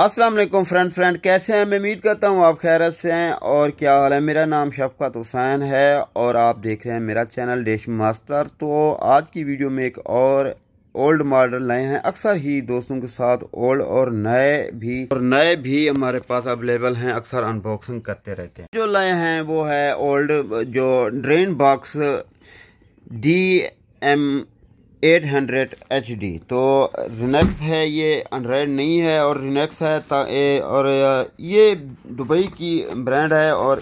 अस्सलाम वालेकुम friend friend कैसे हैं मैं उम्मीद करता हूँ आप खैरत से हैं और क्या हाल है मेरा नाम शफकत हुसैन है और आप देख रहे हैं मेरा चैनल डिश मास्टर तो आज की वीडियो में एक और ओल्ड मॉडल नए हैं अक्सर ही दोस्तों के साथ ओल्ड और नए भी और नए भी हमारे पास अवेलेबल हैं अक्सर अनबॉक्सिंग करते रहते हैं जो नए हैं वो है ओल्ड जो Dreambox D M eight hundred H D तो रिनेक्स है ये एंड्राइड नहीं है और रिनेक्स है ए, और ये दुबई की ब्रांड है और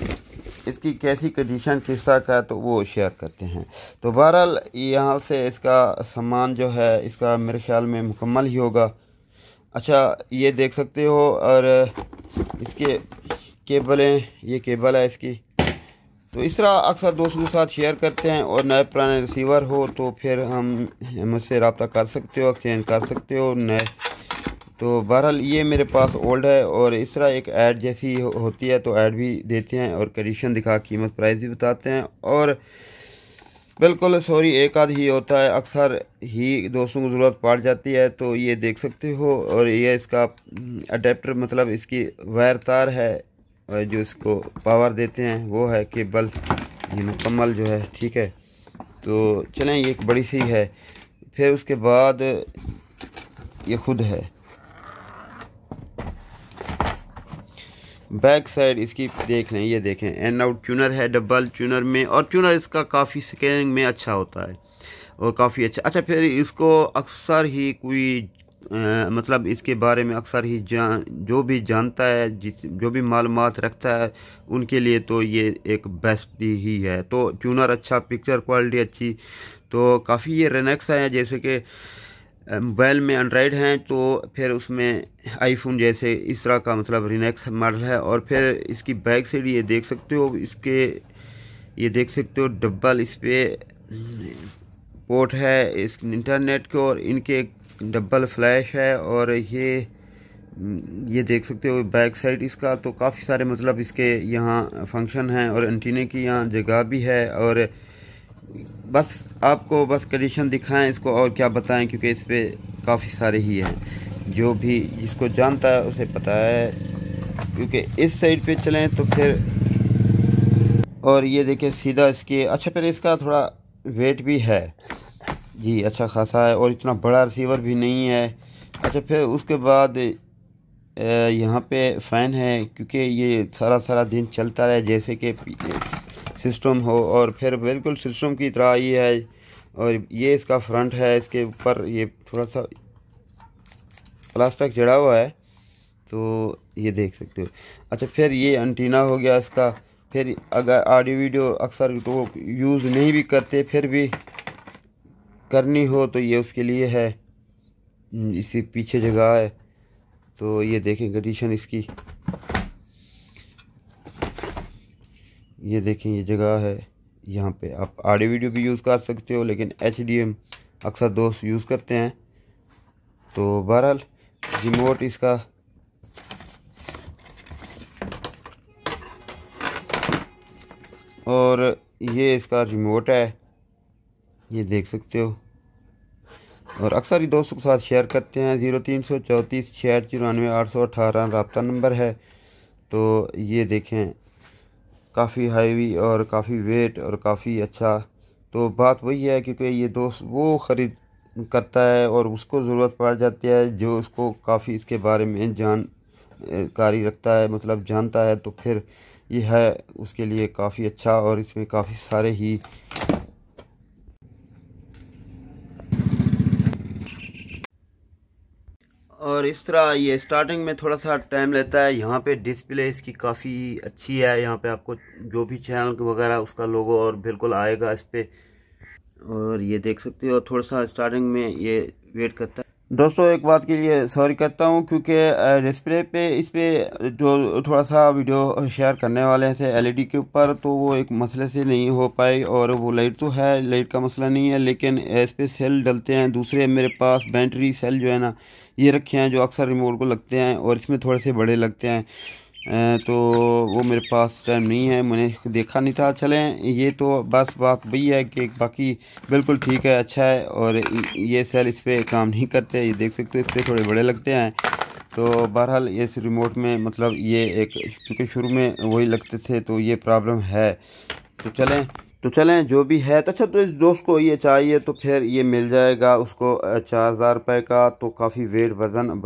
इसकी कैसी कंडीशन किस तरह का तो वो शेयर करते हैं तो बहरहाल यहाँ से इसका सामान जो है इसका मेरे ख्याल में मुकम्मल ही होगा अच्छा ये देख सकते हो और इसके केबलें ये केबल है इसकी तो इस तरह अक्सर दोस्तों के साथ शेयर करते हैं और नए पुराने रिसीवर हो तो फिर हम मुझसे रबता कर सकते हो एक्सचेंज कर सकते हो नए तो बहरहाल ये मेरे पास ओल्ड है और इस तरह एक ऐड जैसी होती है तो ऐड भी देते हैं और कंडीशन दिखा कीमत प्राइस भी बताते हैं और बिल्कुल सॉरी एक आध ही होता है अक्सर ही दोस्तों को ज़रूरत पड़ जाती है तो ये देख सकते हो और ये इसका अडेप्टर मतलब इसकी वायर तार है और जो इसको पावर देते हैं वो है कि बल्ब ये मुकम्मल जो है ठीक है तो चलें ये एक बड़ी सी है फिर उसके बाद ये खुद है बैक साइड इसकी देख लें ये देखें एन आउट ट्यूनर है डबल ट्यूनर में और ट्यूनर इसका काफ़ी स्केलिंग में अच्छा होता है और काफ़ी अच्छा अच्छा फिर इसको अक्सर ही कोई आ, मतलब इसके बारे में अक्सर ही जान जो भी जानता है जिस जो भी मालूम रखता है उनके लिए तो ये एक बेस्ट ही है तो ट्यूनर अच्छा पिक्चर क्वालिटी अच्छी तो काफ़ी ये रेनेक्स है जैसे कि मोबाइल में एंड्राइड हैं तो फिर उसमें आईफोन जैसे इस तरह का मतलब रिनेक्स मॉडल है और फिर इसकी बैक साइड ये देख सकते हो इसके ये देख सकते हो डबल इस पर पोर्ट हम्म, है इस इंटरनेट के और इनके डबल फ्लैश है और ये ये देख सकते हो बैक साइड इसका तो काफ़ी सारे मतलब इसके यहाँ फंक्शन हैं और एंटीने की यहाँ जगह भी है और बस आपको बस कंडीशन दिखाएं इसको और क्या बताएं क्योंकि इस पर काफ़ी सारे ही हैं जो भी जिसको जानता है उसे पता है क्योंकि इस साइड पे चलें तो फिर और ये देखिए सीधा इसकी अच्छा फिर इसका थोड़ा वेट भी है जी अच्छा खासा है और इतना बड़ा रिसीवर भी नहीं है अच्छा फिर उसके बाद यहाँ पे फ़ैन है क्योंकि ये सारा सारा दिन चलता रहे जैसे कि सिस्टम हो और फिर बिल्कुल सिस्टम की तरह ही है और ये इसका फ्रंट है इसके ऊपर ये थोड़ा सा प्लास्टिक जड़ा हुआ है तो ये देख सकते हो अच्छा फिर ये एंटीना हो गया इसका फिर अगर ऑडियो वीडियो अक्सर तो यूज़ नहीं भी करते फिर भी करनी हो तो ये उसके लिए है हम्म, इसी पीछे जगह है तो ये देखें कंडीशन इसकी ये देखें ये जगह है यहाँ पे आप आडियो वीडियो भी यूज़ कर सकते हो लेकिन एच डी एम अक्सर दोस्त यूज़ करते हैं तो बहरहाल रिमोट इसका और ये इसका रिमोट है ये देख सकते हो और अक्सर ही दोस्तों के साथ शेयर करते हैं ज़ीरो तीन सौ चौंतीस छियाठ चौरानवे आठ सौ अठारह रबता नंबर है तो ये देखें काफ़ी हाईवी और काफ़ी वेट और काफ़ी अच्छा तो बात वही है क्योंकि ये दोस्त वो ख़रीद करता है और उसको ज़रूरत पड़ जाती है जो उसको काफ़ी इसके बारे में जान कारी रखता है मतलब जानता है तो फिर यह है उसके लिए काफ़ी अच्छा और इसमें काफ़ी सारे ही इस तरह ये स्टार्टिंग में थोड़ा सा टाइम लेता है यहाँ पे डिस्प्ले इसकी काफ़ी अच्छी है यहाँ पे आपको जो भी चैनल वगैरह उसका लोगो और बिल्कुल आएगा इस पर और ये देख सकते हो और थोड़ा सा स्टार्टिंग में ये वेट करता है दोस्तों एक बात के लिए सॉरी करता हूँ क्योंकि डिस्प्ले पे इस पर जो थोड़ा सा वीडियो शेयर करने वाले हैं एलईडी के ऊपर तो वो एक मसले से नहीं हो पाई और वो लाइट तो है लाइट का मसला नहीं है लेकिन इस पर सेल डलते हैं दूसरे मेरे पास बैटरी सेल जो है ना ये रखे हैं जो अक्सर रिमोट को लगते हैं और इसमें थोड़े से बड़े लगते हैं तो वो मेरे पास टाइम नहीं है मैंने देखा नहीं था चलें ये तो बस बात वही है कि बाकी बिल्कुल ठीक है अच्छा है और ये सेल इस पर काम नहीं करते ये देख सकते हो इस पर थोड़े बड़े लगते हैं तो बहरहाल इस रिमोट में मतलब ये एक क्योंकि शुरू में वही लगते थे तो ये प्रॉब्लम है तो चलें तो चलें जो भी है तो अच्छा तो इस दोस्त को ये चाहिए तो फिर ये मिल जाएगा उसको चार हज़ार रुपये का तो काफ़ी वेट वज़न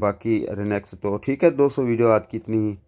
बाकी रिनेक्स तो ठीक है दोस्तों वीडियो आज की इतनी ही